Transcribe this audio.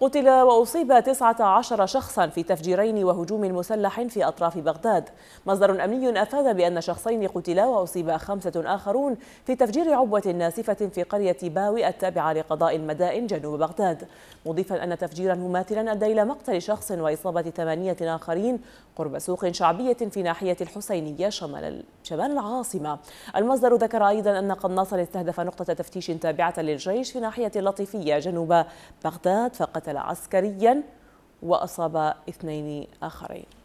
قتل وأصيب 19 شخصا في تفجيرين وهجوم مسلح في أطراف بغداد مصدر أمني أفاد بأن شخصين قتلا وأصيب خمسة آخرون في تفجير عبوة ناسفة في قرية باوي التابعة لقضاء المدائن جنوب بغداد مضيفا أن تفجيرا مماثلا أدى إلى مقتل شخص وإصابة ثمانية آخرين قرب سوق شعبية في ناحية الحسينية شمال شمال العاصمة المصدر ذكر أيضا أن قناصا استهدف نقطة تفتيش تابعة للجيش في ناحية اللطيفية جنوب بغداد فقد قتل عسكريا وأصاب اثنين آخرين